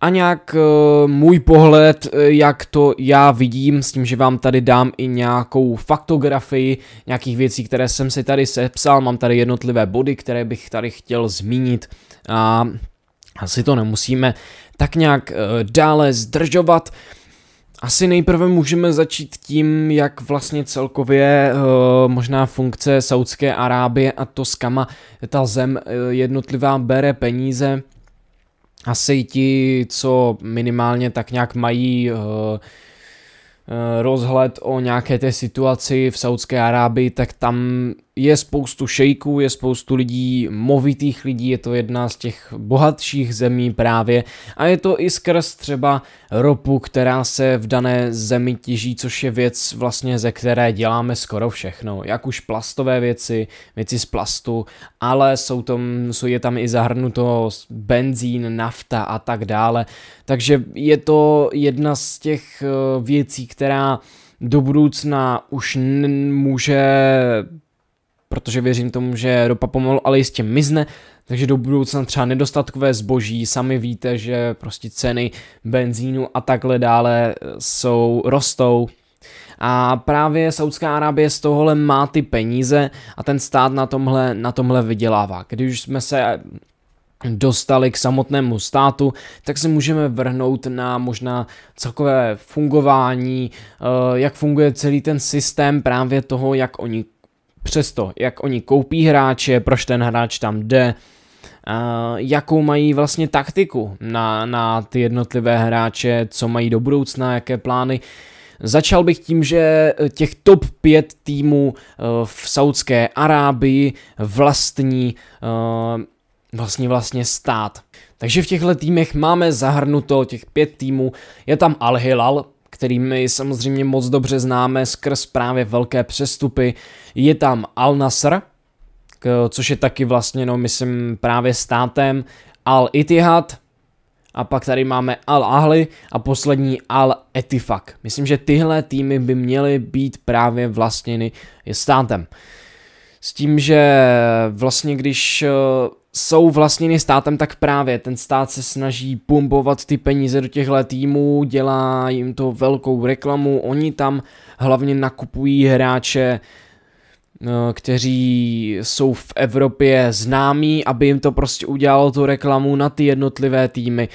a nějak eh, můj pohled, eh, jak to já vidím, s tím, že vám tady dám i nějakou faktografii nějakých věcí, které jsem si tady sepsal, mám tady jednotlivé body, které bych tady chtěl zmínit a asi to nemusíme tak nějak eh, dále zdržovat. Asi nejprve můžeme začít tím, jak vlastně celkově možná funkce Saudské Arábie a to s kama ta zem jednotlivá bere peníze asi ti, co minimálně tak nějak mají eh, eh, rozhled o nějaké té situaci v Saudské Arábii, tak tam je spoustu šejků, je spoustu lidí, movitých lidí, je to jedna z těch bohatších zemí právě a je to i skrz třeba ropu, která se v dané zemi těží, což je věc vlastně ze které děláme skoro všechno, jak už plastové věci, věci z plastu, ale jsou tam, jsou, je tam i zahrnuto benzín, nafta a tak dále, takže je to jedna z těch eh, věcí, která do budoucna už může protože věřím tomu, že ropa pomalu, ale jistě mizne, takže do budoucna třeba nedostatkové zboží, sami víte, že prostě ceny benzínu a takhle dále eh, jsou, rostou, a právě Saudská Arábie z tohohle má ty peníze a ten stát na tomhle, na tomhle vydělává. Když jsme se dostali k samotnému státu, tak se můžeme vrhnout na možná celkové fungování, eh, jak funguje celý ten systém právě toho, jak oni přesto, jak oni koupí hráče, proč ten hráč tam jde, jakou mají vlastně taktiku na, na ty jednotlivé hráče, co mají do budoucna, jaké plány. Začal bych tím, že těch top 5 týmů e, v Saudské Arábii vlastní vlastně vlastně stát. Takže v těchto týmech máme zahrnuto těch pět týmů. Je tam Al-Hilal, který my samozřejmě moc dobře známe skrz právě velké přestupy. Je tam Al Nasr, což je taky vlastně, no myslím, právě státem Al Itihad, a pak tady máme Al Ahly a poslední Al Etifak. Myslím, že tyhle týmy by měly být právě vlastněny státem. S tím, že vlastně když eh, jsou vlastněny státem, tak právě ten stát se snaží pumpovat ty peníze do těchto týmů, dělá jim to velkou reklamu, oni tam hlavně nakupují hráče, eh, kteří jsou v Evropě známí, aby jim to prostě udělalo tu reklamu na ty jednotlivé týmy.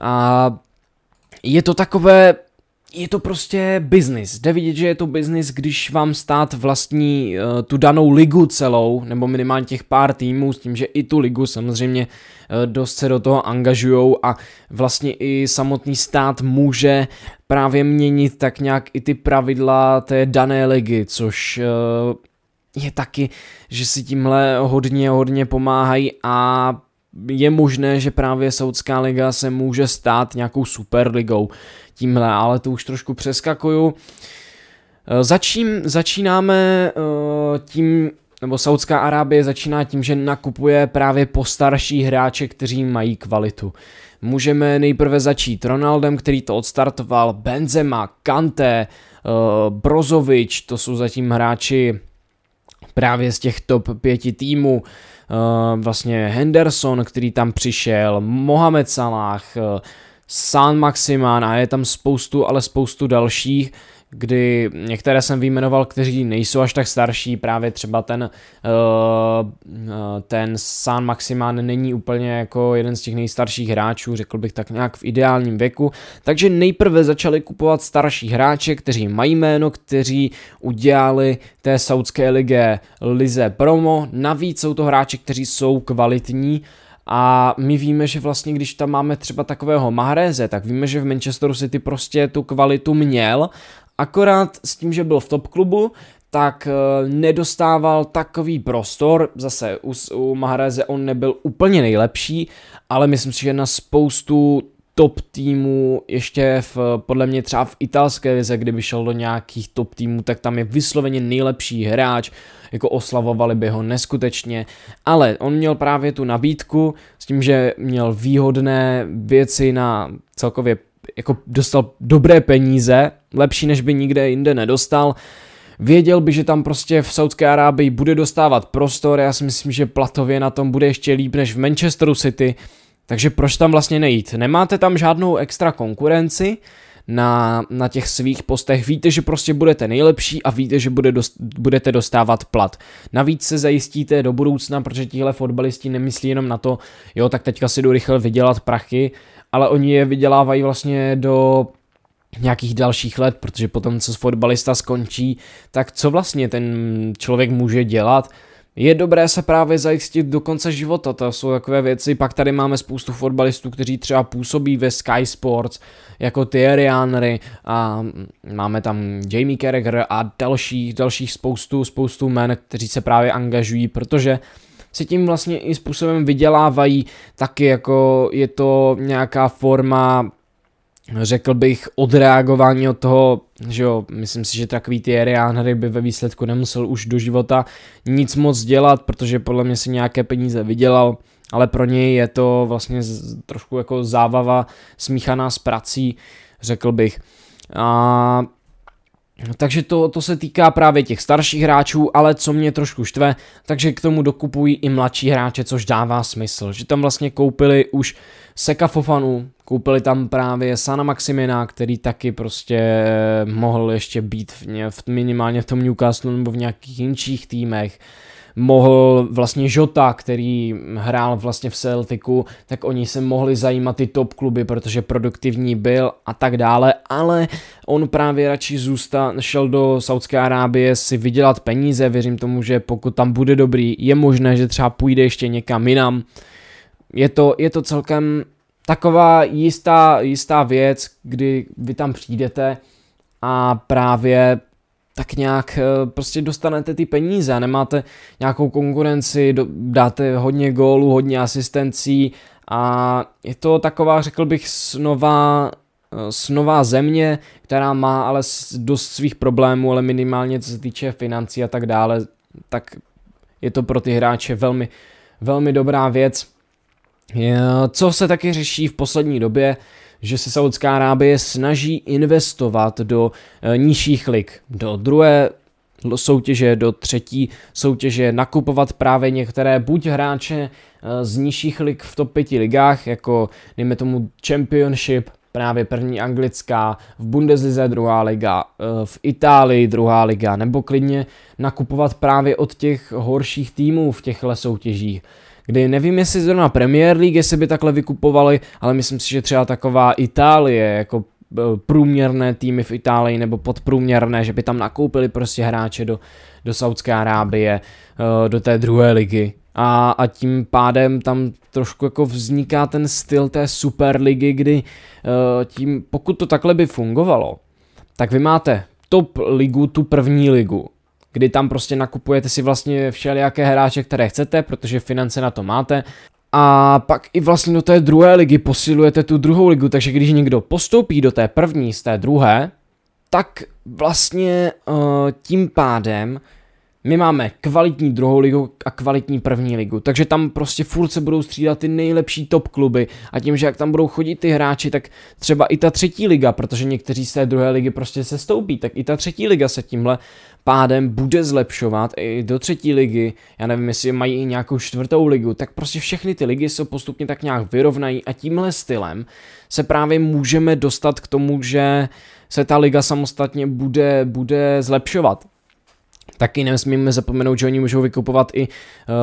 A je to takové je to prostě biznis. Jde vidět, že je to biznis, když vám stát vlastní uh, tu danou ligu celou, nebo minimálně těch pár týmů, s tím, že i tu ligu samozřejmě uh, dost se do toho angažujou a vlastně i samotný stát může právě měnit tak nějak i ty pravidla té dané ligy, což uh, je taky, že si tímhle hodně, hodně pomáhají a je možné, že právě Saudská liga se může stát nějakou superligou tímhle, ale to už trošku přeskakuju. E, začím, začínáme e, tím, nebo Saudská Arábie začíná tím, že nakupuje právě postarší hráče, kteří mají kvalitu. Můžeme nejprve začít Ronaldem, který to odstartoval, Benzema, Kanté, e, Brozovič, to jsou zatím hráči právě z těch top pěti týmů. Eh, vlastně Henderson, který tam přišel, Mohamed Salah, eh, San Maximán a je tam spoustu, ale spoustu dalších, kdy některé jsem vyjmenoval, kteří nejsou až tak starší, právě třeba ten, eh, eh, ten San Maximán není úplně jako jeden z těch nejstarších hráčů, řekl bych tak nějak v ideálním věku, takže nejprve začali kupovat starší hráče, kteří mají jméno, kteří udělali té saudské lize Lize promo, navíc jsou to hráči, kteří jsou kvalitní, a my víme, že vlastně když tam máme třeba takového Mahreze, tak víme, že v Manchesteru City prostě tu kvalitu měl Akorát s tím, že byl v top klubu, tak eh, nedostával takový prostor, zase u, u Mahreze on nebyl úplně nejlepší, ale myslím si, že na spoustu top týmů, ještě v, podle mě třeba v italské lize, kdyby šel do nějakých top týmů, tak tam je vysloveně nejlepší hráč, jako oslavovali by ho neskutečně, ale on měl právě tu nabídku s tím, že měl výhodné věci na celkově jako dostal dobré peníze, lepší než by nikde jinde nedostal. Věděl by, že tam prostě v Saudské Arábii bude dostávat prostor, já si myslím, že platově na tom bude ještě líp než v Manchesteru City, takže proč tam vlastně nejít? Nemáte tam žádnou extra konkurenci na, na těch svých postech, víte, že prostě budete nejlepší a víte, že bude dost, budete dostávat plat. Navíc se zajistíte do budoucna, protože tihle fotbalisti nemyslí jenom na to, jo, tak teďka si jdu rychle vydělat prachy, ale oni je vydělávají vlastně do nějakých dalších let, protože potom, co fotbalista skončí, tak co vlastně ten člověk může dělat, je dobré se právě zajistit do konce života, to jsou takové věci, pak tady máme spoustu fotbalistů, kteří třeba působí ve Sky Sports, jako Thierry Henry a máme tam Jamie Carragher a dalších, dalších spoustu, spoustu men, kteří se právě angažují, protože uh, si tím vlastně i způsobem vydělávají, taky jako je to nějaká forma řekl bych, odreagování od toho, že jo, myslím si, že takový Tyrian Henry by ve výsledku nemusel už do života nic moc dělat, protože podle mě si nějaké peníze vydělal, ale pro něj je to vlastně trošku jako zábava smíchaná s prací, řekl bych. A takže to, to se týká právě těch starších hráčů, ale co mě trošku štve, takže k tomu dokupují i mladší hráče, což dává smysl, že tam vlastně koupili už Seka Fofanu, koupili tam právě Sana Maximina, který taky prostě eh, mohl ještě být v, v, minimálně v tom Newcastle nebo v nějakých jinších týmech mohl vlastně Žota, který hrál vlastně v Celticu, tak oni se mohli zajímat ty top kluby, protože produktivní byl a tak dále, ale on právě radši zůsta, šel do Saudské Arábie si vydělat peníze, věřím tomu, že pokud tam bude dobrý, je možné, že třeba půjde ještě někam jinam. Je to, je to celkem taková jistá, jistá věc, kdy vy tam přijdete a právě tak nějak eh, prostě dostanete ty peníze a nemáte nějakou konkurenci, dáte hodně gólů, hodně asistencí a je to taková, řekl bych, snová, eh, snová země, která má ale dost svých problémů, ale minimálně co se týče financí a tak dále, tak je to pro ty hráče velmi, velmi dobrá věc. Co se taky řeší v poslední době, že se Saudská Arábie snaží investovat do eh, nižších lig, do druhé soutěže, do třetí soutěže, nakupovat právě některé buď hráče eh, z nižších lig v top 5 ligách, jako dejme tomu Championship, právě první anglická, v Bundeslize druhá liga, eh, v Itálii druhá liga, nebo klidně nakupovat právě od těch horších týmů v těchto soutěžích kdy nevím, jestli zrovna Premier League, jestli by takhle vykupovali, ale myslím si, že třeba taková Itálie, jako eh, průměrné týmy v Itálii nebo podprůměrné, že by tam nakoupili prostě hráče do, do Saudské Arábie, eh, do té druhé ligy. A, a tím pádem tam trošku jako vzniká ten styl té superligy, kdy eh, tím, pokud to takhle by fungovalo, tak vy máte top ligu, tu první ligu kdy tam prostě nakupujete si vlastně všelijaké hráče, které chcete, protože finance na to máte. A pak i vlastně do té druhé ligy posilujete tu druhou ligu, takže když někdo postoupí do té první z té druhé, tak vlastně uh, tím pádem my máme kvalitní druhou ligu a kvalitní první ligu, takže tam prostě furt se budou střídat ty nejlepší top kluby a tím, že jak tam budou chodit ty hráči, tak třeba i ta třetí liga, protože někteří z té druhé ligy prostě se stoupí, tak i ta třetí liga se tímhle pádem bude zlepšovat i do třetí ligy, já nevím, jestli mají i nějakou čtvrtou ligu, tak prostě všechny ty ligy se postupně tak nějak vyrovnají a tímhle stylem se právě můžeme dostat k tomu, že se ta liga samostatně bude, bude zlepšovat. Taky nesmíme zapomenout, že oni můžou vykupovat i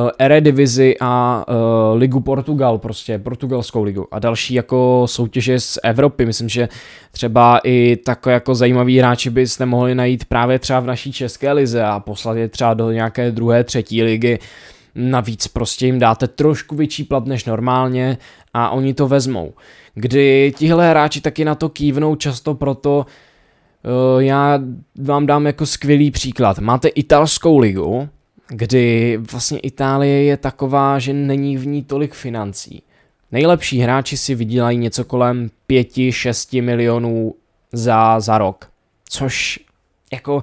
uh, eh, divizi a uh, Ligu Portugal, prostě portugalskou ligu a další jako soutěže z Evropy. Myslím, že třeba i tak jako zajímaví hráči byste mohli najít právě třeba v naší české lize a poslat je třeba do nějaké druhé, třetí ligy. Navíc prostě jim dáte trošku větší plat než normálně a oni to vezmou. Kdy tihle hráči taky na to kývnou často proto, uh, Eh, já vám dám jako skvělý příklad. Máte italskou ligu, kdy vlastně Itálie je taková, že není v ní tolik financí. Nejlepší hráči si vydělají něco kolem 5-6 milionů za, za rok, což jako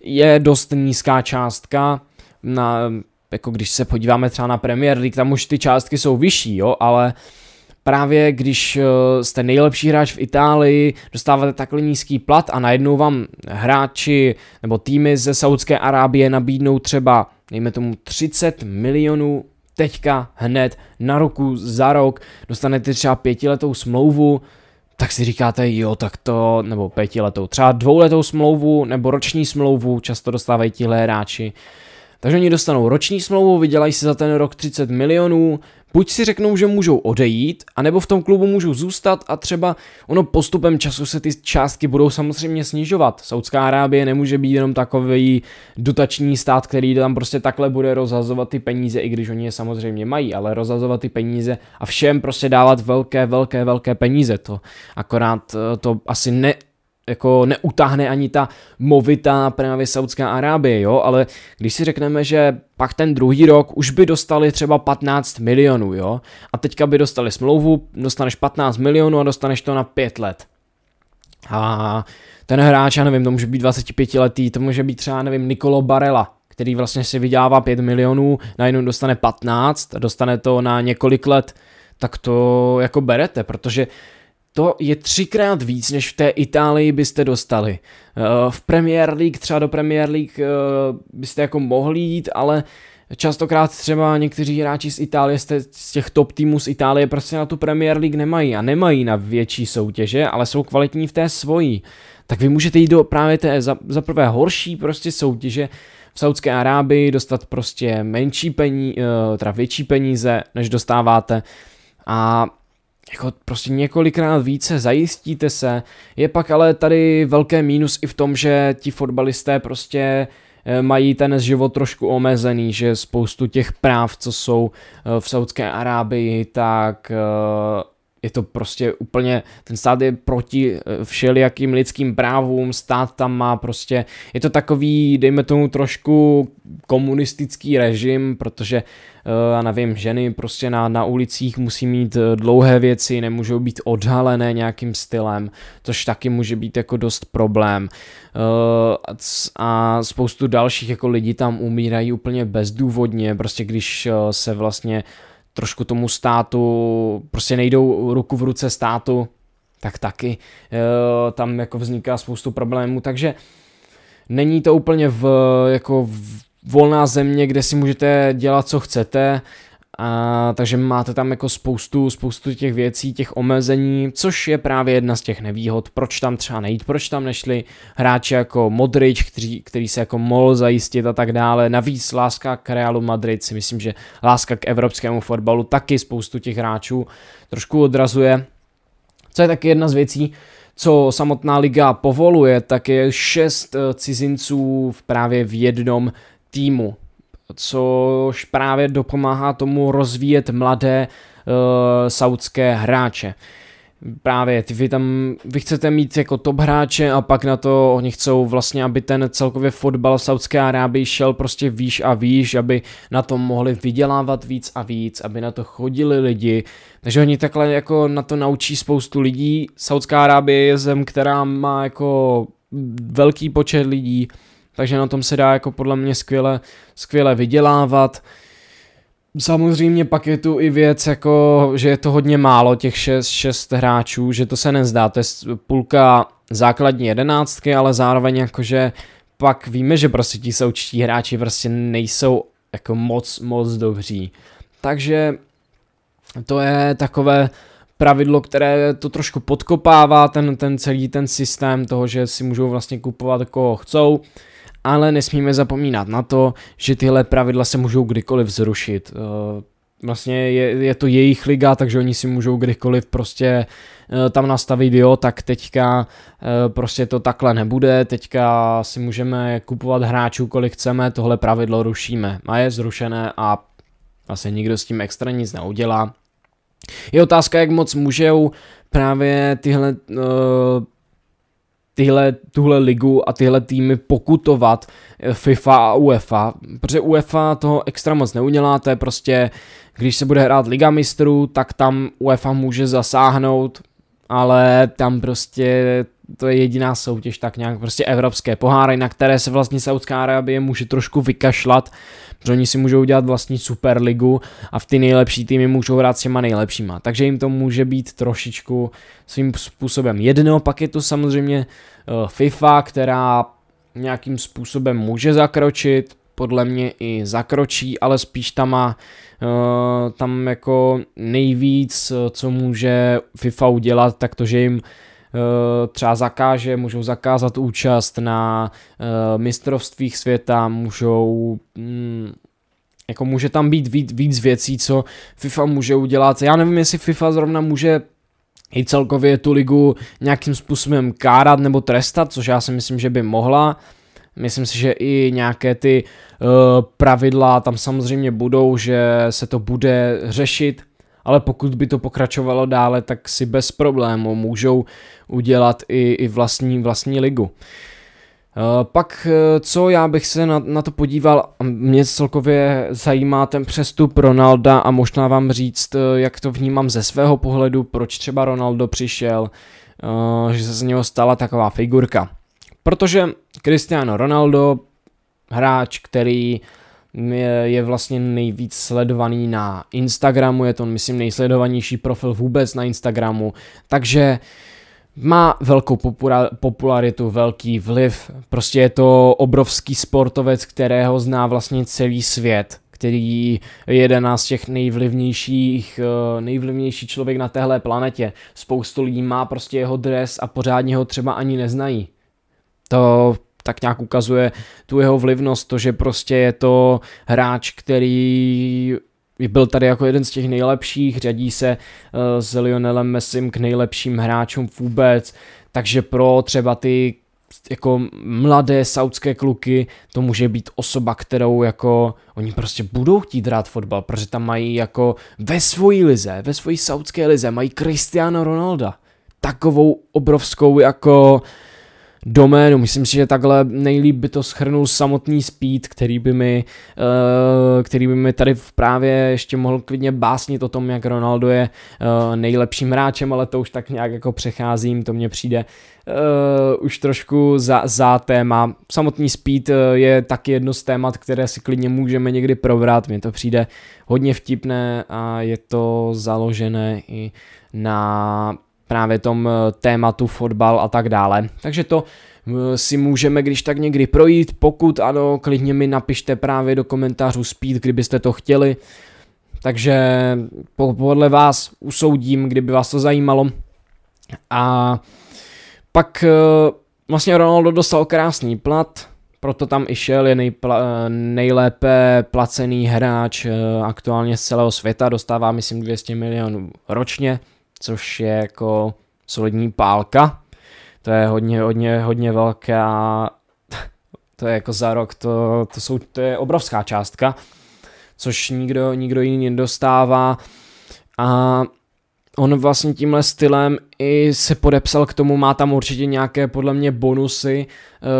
je dost nízká částka. Na, jako když se podíváme třeba na Premier League, tam už ty částky jsou vyšší, jo, ale uh, právě když eh, jste nejlepší hráč v Itálii, dostáváte takhle nízký plat a najednou vám hráči nebo týmy ze Saudské Arábie nabídnou třeba, nejme tomu 30 milionů teďka hned na roku za rok, dostanete třeba pětiletou smlouvu, tak si říkáte, jo, tak to, nebo pětiletou, třeba dvouletou smlouvu nebo roční smlouvu, často dostávají tihle hráči. Takže oni dostanou roční smlouvu, vydělají si za ten rok 30 milionů, Buď si řeknou, že můžou odejít, anebo v tom klubu můžou zůstat a třeba ono postupem času se ty částky budou samozřejmě snižovat. Saudská Arábie nemůže být jenom takový dotační stát, který tam prostě takhle bude rozhazovat ty peníze, i když oni je samozřejmě mají, ale rozhazovat ty peníze a všem prostě dávat velké, velké, velké peníze. To akorát eh, to asi ne, jako neutáhne ani ta movitá právě Saudská Arábie, jo, ale když si řekneme, že pak ten druhý rok už by dostali třeba 15 milionů, jo, a teďka by dostali smlouvu, dostaneš 15 milionů a dostaneš to na 5 let. A ten hráč, já nevím, to může být 25 letý, to může být třeba, nevím, Nikolo Barela, který vlastně si vydělává 5 milionů, najednou dostane 15, dostane to na několik let, tak to jako berete, protože to je třikrát víc, než v té Itálii byste dostali. Eh, v Premier League, třeba do Premier League eh, byste jako mohli jít, ale častokrát třeba někteří hráči z Itálie, z těch top týmů z Itálie prostě na tu Premier League nemají a nemají na větší soutěže, ale jsou kvalitní v té svojí. Tak vy můžete jít do právě té za, za prvé horší prostě soutěže v Saudské Arábii, dostat prostě menší peníze, eh, teda větší peníze, než dostáváte a jako prostě několikrát více, zajistíte se. Je pak ale tady velké mínus i v tom, že ti fotbalisté prostě eh, mají ten život trošku omezený, že spoustu těch práv, co jsou eh, v Saudské Arábii, tak eh, je to prostě úplně, ten stát je proti eh, všelijakým lidským právům, stát tam má prostě, je to takový, dejme tomu trošku komunistický režim, protože eh, já nevím, ženy prostě na, na ulicích musí mít eh, dlouhé věci, nemůžou být odhalené nějakým stylem, což taky může být jako dost problém. A spoustu dalších jako lidí tam umírají úplně bezdůvodně, prostě když se vlastně trošku tomu státu, prostě nejdou ruku v ruce státu, tak taky e, tam jako vzniká spoustu problémů, takže není to úplně v, jako v volná země, kde si můžete dělat, co chcete a, takže máte tam jako spoustu, spoustu těch věcí, těch omezení, což je právě jedna z těch nevýhod, proč tam třeba nejít, proč tam nešli hráči jako Modrič, který, který se jako mohl zajistit a tak dále. Navíc láska k Realu Madrid si myslím, že láska k evropskému fotbalu taky spoustu těch hráčů trošku odrazuje. Co je taky jedna z věcí, co samotná liga povoluje, tak je šest eh, cizinců právě v jednom týmu což právě dopomáhá tomu rozvíjet mladé uh, eh, saudské hráče. Právě, ty vy tam, vy chcete mít jako top hráče a pak na to oni chcou vlastně, aby ten celkově fotbal v Saudské Arábii šel prostě výš a výš, aby na tom mohli vydělávat víc a víc, aby na to chodili lidi, takže oni takhle jako na to naučí spoustu lidí. Saudská Arábie je zem, která má jako velký počet lidí, takže na tom se dá jako podle mě skvěle, skvěle vydělávat. Samozřejmě pak je tu i věc, jako, že je to hodně málo, těch 6, 6 hráčů, že to se nezdá, to je půlka základní jedenáctky, ale zároveň jakože pak víme, že prostě ti součtí hráči prostě nejsou jako moc, moc dobří. Takže to je takové pravidlo, které to trošku podkopává, ten, ten celý ten systém toho, že si můžou vlastně kupovat koho chcou, ale nesmíme zapomínat na to, že tyhle pravidla se můžou kdykoliv zrušit. Eh, vlastně je, je to jejich liga, takže oni si můžou kdykoliv prostě eh, tam nastavit, jo, tak teďka eh, prostě to takhle nebude, teďka si můžeme kupovat hráčů, kolik chceme, tohle pravidlo rušíme. A je zrušené a asi nikdo s tím extra nic neudělá je otázka, jak moc můžou právě tyhle, eh, tyhle, tuhle ligu a tyhle týmy pokutovat eh, FIFA a UEFA, protože UEFA toho extra moc neudělá, to je prostě, když se bude hrát Liga mistrů, tak tam UEFA může zasáhnout, ale tam prostě to je jediná soutěž tak nějak prostě evropské poháry, na které se vlastně Saudská Arábie může trošku vykašlat, protože oni si můžou udělat vlastní superligu a v ty nejlepší týmy můžou hrát s těma nejlepšíma, takže jim to může být trošičku svým způsobem jedno, pak je to samozřejmě eh, FIFA, která nějakým způsobem může zakročit, podle mě i zakročí, ale spíš tam má eh, tam jako nejvíc, eh, co může FIFA udělat, tak to, že jim Eh, třeba zakáže, můžou zakázat účast na eh, mistrovstvích světa, můžou mm, jako může tam být víc, víc věcí, co FIFA může udělat. Já nevím, jestli FIFA zrovna může i celkově tu ligu nějakým způsobem kárat nebo trestat, což já si myslím, že by mohla. Myslím si, že i nějaké ty uh, pravidla tam samozřejmě budou, že se to bude řešit, ale pokud by to pokračovalo dále, tak si bez problému můžou udělat i, i vlastní, vlastní ligu. Eh, pak, eh, co já bych se na, na to podíval, mě celkově zajímá ten přestup Ronalda a možná vám říct, eh, jak to vnímám ze svého pohledu, proč třeba Ronaldo přišel, že se z něho stala taková figurka. Protože Cristiano Ronaldo, hráč, který je vlastně nejvíc sledovaný na Instagramu, je to myslím nejsledovanější profil vůbec na Instagramu, takže má velkou popularitu, velký vliv, prostě je to obrovský sportovec, kterého zná vlastně celý svět, který je jeden z těch nejvlivnějších, eh, nejvlivnější člověk na téhle planetě. Spoustu lidí má prostě jeho dres a pořádně ho třeba ani neznají. To tak nějak ukazuje tu jeho vlivnost, to, že prostě je to hráč, který byl tady jako jeden z těch nejlepších, řadí se eh, s Lionelem Messim k nejlepším hráčům vůbec, takže pro třeba ty jako mladé saudské kluky to může být osoba, kterou jako oni prostě budou chtít rád fotbal, protože tam mají jako ve svojí lize, ve svojí saudské lize mají Cristiano Ronaldo Takovou obrovskou jako uh, doménu. Myslím si, že takhle nejlíp by to schrnul samotný Speed, který by mi, eh, který by mi tady právě ještě mohl klidně básnit o tom, jak Ronaldo je eh, nejlepším hráčem, ale to už tak nějak jako přecházím, to mně přijde uh, už trošku za, za téma. Samotný speed je taky jedno z témat, které si klidně můžeme někdy probrat. Mně to přijde hodně vtipné a je to založené i na právě tom eh, tématu fotbal a tak dále. Takže to eh, si můžeme když tak někdy projít, pokud ano, klidně mi napište právě do komentářů Speed, kdybyste to chtěli. Takže podle vás usoudím, kdyby vás to zajímalo. A pak eh, vlastně Ronaldo dostal krásný plat, proto tam i šel, je nejpla, nejlépe placený hráč aktuálně z celého světa, dostává myslím 200 milionů ročně což je jako solidní pálka. To je hodně, hodně, hodně velká, to je jako za rok, to, to, jsou, to je obrovská částka, což nikdo, nikdo jiný nedostává. A on vlastně tímhle stylem i se podepsal k tomu, má tam určitě nějaké podle mě bonusy,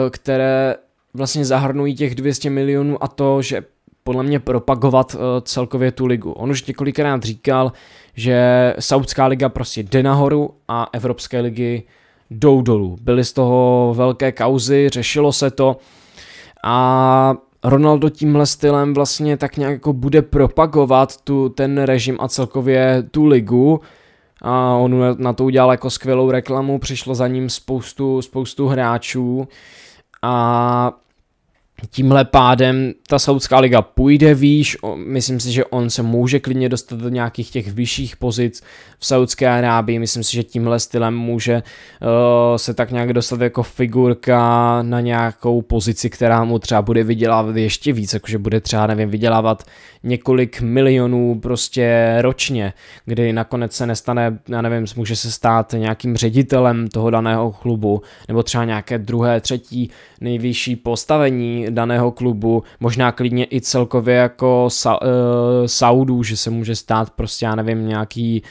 eh, které vlastně zahrnují těch 200 milionů a to, že podle mě propagovat eh, celkově tu ligu. On už několikrát říkal, že Saudská liga prostě jde nahoru a Evropské ligy jdou dolů. Byly z toho velké kauzy, řešilo se to a Ronaldo tímhle stylem vlastně tak nějak jako bude propagovat tu, ten režim a celkově tu ligu a on na to udělal jako skvělou reklamu, přišlo za ním spoustu, spoustu hráčů a Tímhle pádem ta Saudská liga půjde výš, myslím si, že on se může klidně dostat do nějakých těch vyšších pozic v Saudské Arábii, myslím si, že tímhle stylem může uh, se tak nějak dostat jako figurka na nějakou pozici, která mu třeba bude vydělávat ještě víc, jakože bude třeba, nevím, vydělávat několik milionů prostě ročně, kdy nakonec se nestane, já nevím, může se stát nějakým ředitelem toho daného klubu, nebo třeba nějaké druhé, třetí nejvyšší postavení daného klubu, možná klidně i celkově jako sa, uh, Saudů, že se může stát prostě, já nevím, nějaký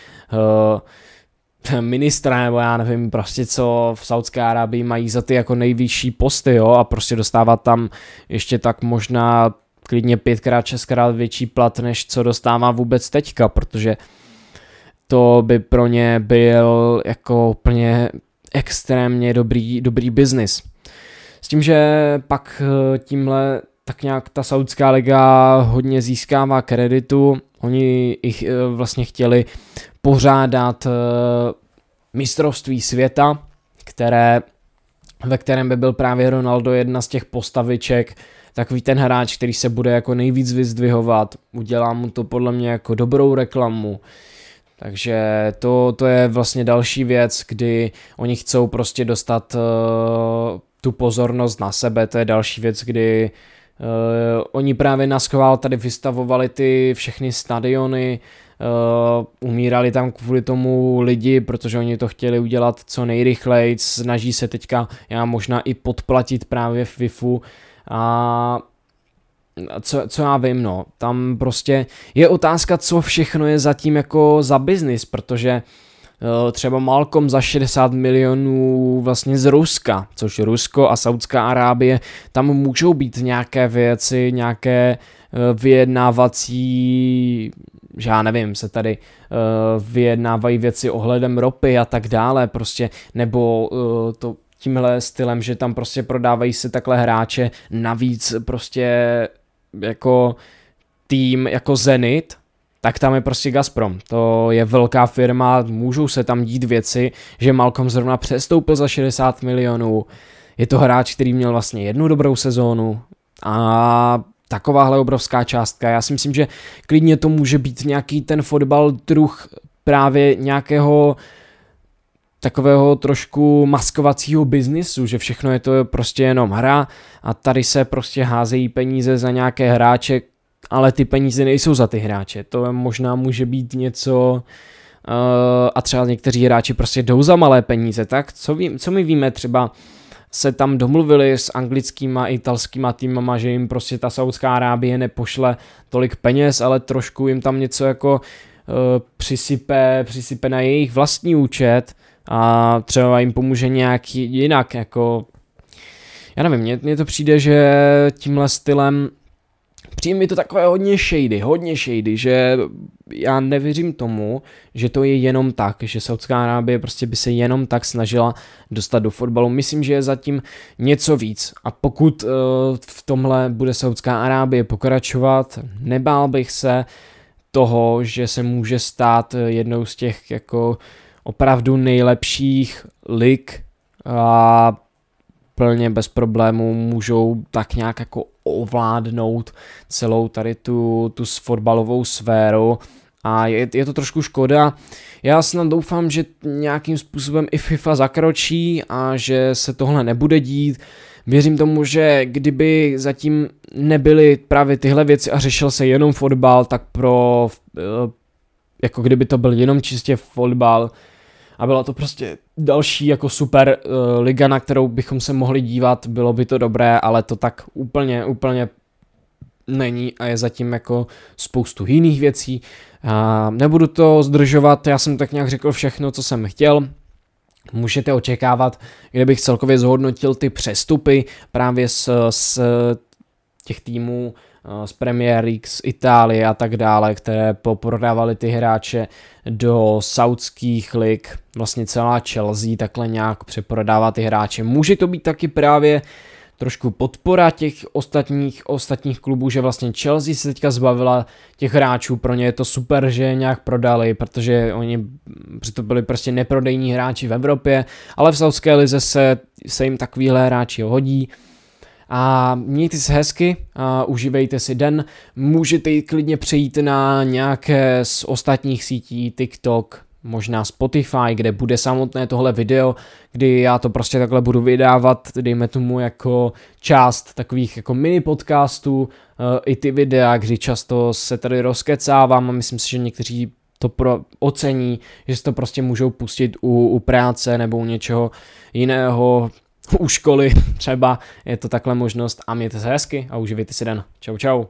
uh, ministra, nebo já nevím prostě co v Saudské Arábii mají za ty jako nejvyšší posty, jo, a prostě dostávat tam ještě tak možná klidně pětkrát, šestkrát větší plat, než co dostává vůbec teďka, protože to by pro ně byl jako úplně extrémně dobrý, dobrý biznis. S tím, že pak eh, tímhle tak nějak ta saudská liga hodně získává kreditu. Oni jich eh, vlastně chtěli pořádat eh, mistrovství světa, které, ve kterém by byl právě Ronaldo jedna z těch postaviček, takový ten hráč, který se bude jako nejvíc vyzdvihovat, udělá mu to podle mě jako dobrou reklamu. Takže to, to je vlastně další věc, kdy oni chcou prostě dostat uh, tu pozornost na sebe, to je další věc, kdy Uh, oni právě na schvál tady vystavovali ty všechny stadiony, uh, umírali tam kvůli tomu lidi, protože oni to chtěli udělat co nejrychleji, snaží se teďka já možná i podplatit právě v FIFU a co, co já vím, no, tam prostě je otázka, co všechno je zatím jako za biznis, protože uh, Eh, třeba Malcolm za 60 milionů vlastně z Ruska, což Rusko a Saudská Arábie, tam můžou být nějaké věci, nějaké eh, vyjednávací že já nevím, se tady eh, vyjednávají věci ohledem ropy a tak dále, prostě, nebo to tímhle stylem, že tam prostě prodávají se takhle hráče, navíc prostě jako tým jako Zenit, tak tam je prostě Gazprom. To je velká firma, můžou se tam dít věci, že Malcolm zrovna přestoupil za 60 milionů. Je to hráč, který měl vlastně jednu dobrou sezónu a takováhle obrovská částka. Já si myslím, že klidně to může být nějaký ten fotbal druh právě nějakého takového trošku maskovacího biznisu, že všechno je to prostě jenom hra a tady se prostě házejí peníze za nějaké hráče, ale ty peníze nejsou za ty hráče. To možná může být něco, eh, a třeba někteří hráči prostě jdou za malé peníze, tak co, vím, co my víme, třeba se tam domluvili s anglickýma, italskýma týmama, že jim prostě ta Saudská Arábie nepošle tolik peněz, ale trošku jim tam něco jako uh, přisype, přisype na jejich vlastní účet a třeba jim pomůže nějak jinak, jako já nevím, mně to přijde, že tímhle stylem přijím mi to takové hodně shady, hodně shady, že já nevěřím tomu, že to je jenom tak, že Saudská Arábie prostě by se jenom tak snažila dostat do fotbalu. Myslím, že je zatím něco víc a pokud uh, v tomhle bude Saudská Arábie pokračovat, nebál bych se toho, že se může stát eh, jednou z těch jako opravdu nejlepších lig a plně bez problémů můžou tak nějak jako ovládnout celou tady tu, tu fotbalovou sféru a je, je to trošku škoda. Já snad doufám, že nějakým způsobem i FIFA zakročí a že se tohle nebude dít. Věřím tomu, že kdyby zatím nebyly právě tyhle věci a řešil se jenom fotbal, tak pro eh, jako kdyby to byl jenom čistě fotbal, a byla to prostě další jako super uh, liga, na kterou bychom se mohli dívat, bylo by to dobré, ale to tak úplně, úplně není a je zatím jako spoustu jiných věcí. A nebudu to zdržovat, já jsem tak nějak řekl všechno, co jsem chtěl. Můžete očekávat, kdybych celkově zhodnotil ty přestupy právě z, z těch týmů, z Premier League, z Itálie a tak dále, které poprodávali ty hráče do saudských lig, vlastně celá Chelsea takhle nějak přeprodává ty hráče. Může to být taky právě trošku podpora těch ostatních, ostatních klubů, že vlastně Chelsea se teďka zbavila těch hráčů, pro ně je to super, že je nějak prodali, protože oni přitom byli prostě neprodejní hráči v Evropě, ale v Saudské lize se, se jim takovýhle hráči hodí a mějte se hezky, a užívejte si den, můžete jít klidně přejít na nějaké z ostatních sítí, TikTok, možná Spotify, kde bude samotné tohle video, kdy já to prostě takhle budu vydávat, dejme tomu jako část takových jako mini podcastů, eh, i ty videa, kdy často se tady rozkecávám a myslím si, že někteří to pro, ocení, že si to prostě můžou pustit u, u práce nebo u něčeho jiného, u školy třeba je to takhle možnost a mějte se hezky a uživěte si den. Čau čau.